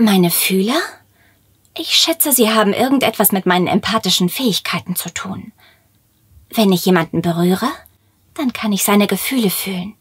Meine Fühler? Ich schätze, sie haben irgendetwas mit meinen empathischen Fähigkeiten zu tun. Wenn ich jemanden berühre, dann kann ich seine Gefühle fühlen.